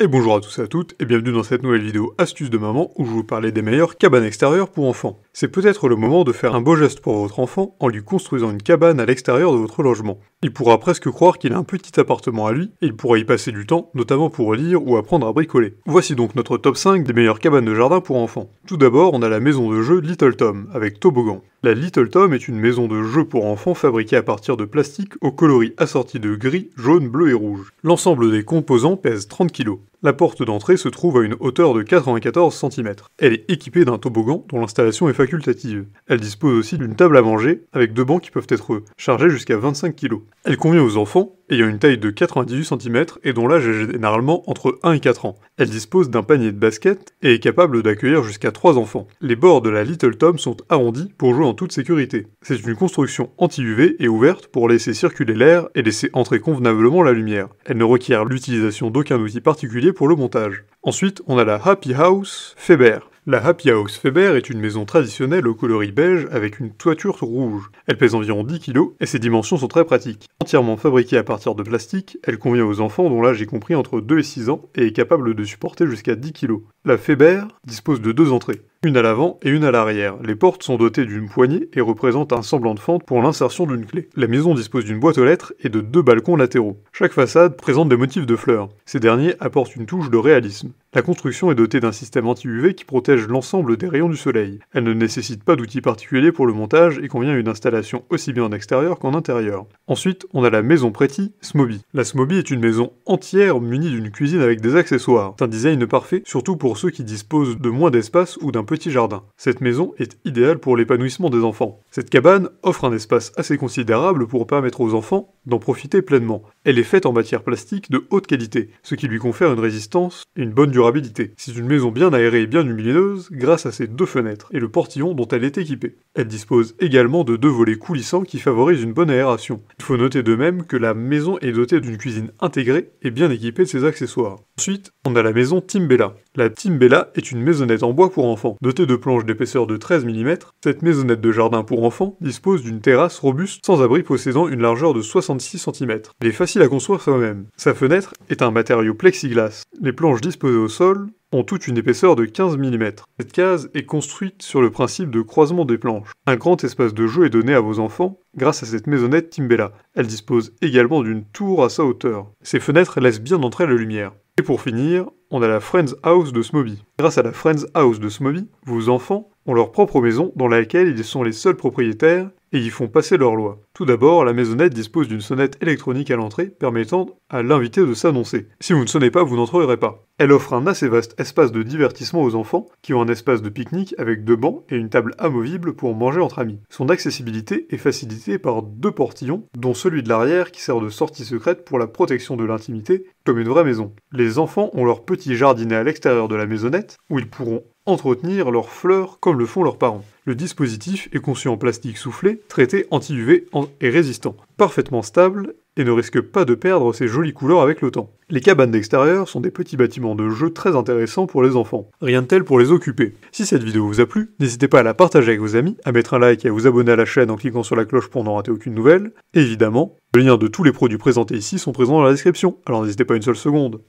Et bonjour à tous et à toutes, et bienvenue dans cette nouvelle vidéo astuce de maman où je vous parlais des meilleures cabanes extérieures pour enfants c'est peut-être le moment de faire un beau geste pour votre enfant en lui construisant une cabane à l'extérieur de votre logement. Il pourra presque croire qu'il a un petit appartement à lui, et il pourra y passer du temps, notamment pour lire ou apprendre à bricoler. Voici donc notre top 5 des meilleures cabanes de jardin pour enfants. Tout d'abord, on a la maison de jeu Little Tom, avec toboggan. La Little Tom est une maison de jeu pour enfants fabriquée à partir de plastique aux coloris assortis de gris, jaune, bleu et rouge. L'ensemble des composants pèse 30 kg. La porte d'entrée se trouve à une hauteur de 94 cm. Elle est équipée d'un toboggan dont l'installation est facultative. Elle dispose aussi d'une table à manger avec deux bancs qui peuvent être chargés jusqu'à 25 kg. Elle convient aux enfants ayant une taille de 98 cm et dont l'âge est généralement entre 1 et 4 ans. Elle dispose d'un panier de basket et est capable d'accueillir jusqu'à 3 enfants. Les bords de la Little Tom sont arrondis pour jouer en toute sécurité. C'est une construction anti-UV et ouverte pour laisser circuler l'air et laisser entrer convenablement la lumière. Elle ne requiert l'utilisation d'aucun outil particulier pour le montage. Ensuite, on a la Happy House Feber. La Happy House Feber est une maison traditionnelle au coloris beige avec une toiture rouge. Elle pèse environ 10 kg et ses dimensions sont très pratiques. Entièrement fabriquée à partir de plastique, elle convient aux enfants dont l'âge est compris entre 2 et 6 ans et est capable de supporter jusqu'à 10 kg. La Feber dispose de deux entrées, une à l'avant et une à l'arrière. Les portes sont dotées d'une poignée et représentent un semblant de fente pour l'insertion d'une clé. La maison dispose d'une boîte aux lettres et de deux balcons latéraux. Chaque façade présente des motifs de fleurs. Ces derniers apportent une touche de réalisme. La construction est dotée d'un système anti-UV qui protège l'ensemble des rayons du soleil. Elle ne nécessite pas d'outils particuliers pour le montage et convient à une installation aussi bien en extérieur qu'en intérieur. Ensuite, on a la maison Pretty Smoby. La Smoby est une maison entière munie d'une cuisine avec des accessoires. C'est un design parfait, surtout pour ceux qui disposent de moins d'espace ou d'un petit jardin. Cette maison est idéale pour l'épanouissement des enfants. Cette cabane offre un espace assez considérable pour permettre aux enfants d'en profiter pleinement. Elle est faite en matière plastique de haute qualité, ce qui lui confère une résistance et une bonne durabilité. C'est une maison bien aérée et bien lumineuse grâce à ses deux fenêtres et le portillon dont elle est équipée. Elle dispose également de deux volets coulissants qui favorisent une bonne aération. Il faut noter de même que la maison est dotée d'une cuisine intégrée et bien équipée de ses accessoires. Ensuite, on a la maison Timbella, la Timbella est une maisonnette en bois pour enfants. Dotée de planches d'épaisseur de 13 mm, cette maisonnette de jardin pour enfants dispose d'une terrasse robuste sans abri possédant une largeur de 66 cm. Elle est facile à construire soi-même. Sa fenêtre est un matériau plexiglas. Les planches disposées au sol ont toute une épaisseur de 15 mm. Cette case est construite sur le principe de croisement des planches. Un grand espace de jeu est donné à vos enfants grâce à cette maisonnette Timbella. Elle dispose également d'une tour à sa hauteur. Ses fenêtres laissent bien entrer la lumière. Et pour finir, on a la Friends House de Smoby. Grâce à la Friends House de Smoby, vos enfants ont leur propre maison dans laquelle ils sont les seuls propriétaires et y font passer leur loi. Tout d'abord, la maisonnette dispose d'une sonnette électronique à l'entrée permettant à l'invité de s'annoncer. Si vous ne sonnez pas, vous n'entrerez pas. Elle offre un assez vaste espace de divertissement aux enfants qui ont un espace de pique-nique avec deux bancs et une table amovible pour manger entre amis. Son accessibilité est facilitée par deux portillons, dont celui de l'arrière qui sert de sortie secrète pour la protection de l'intimité comme une vraie maison. Les enfants ont leur petit jardinet à l'extérieur de la maisonnette où ils pourront entretenir leurs fleurs comme le font leurs parents. Le dispositif est conçu en plastique soufflé, traité anti-UV et résistant, parfaitement stable et ne risque pas de perdre ses jolies couleurs avec le temps. Les cabanes d'extérieur sont des petits bâtiments de jeu très intéressants pour les enfants. Rien de tel pour les occuper. Si cette vidéo vous a plu, n'hésitez pas à la partager avec vos amis, à mettre un like et à vous abonner à la chaîne en cliquant sur la cloche pour n'en rater aucune nouvelle. évidemment, le lien de tous les produits présentés ici sont présents dans la description, alors n'hésitez pas une seule seconde.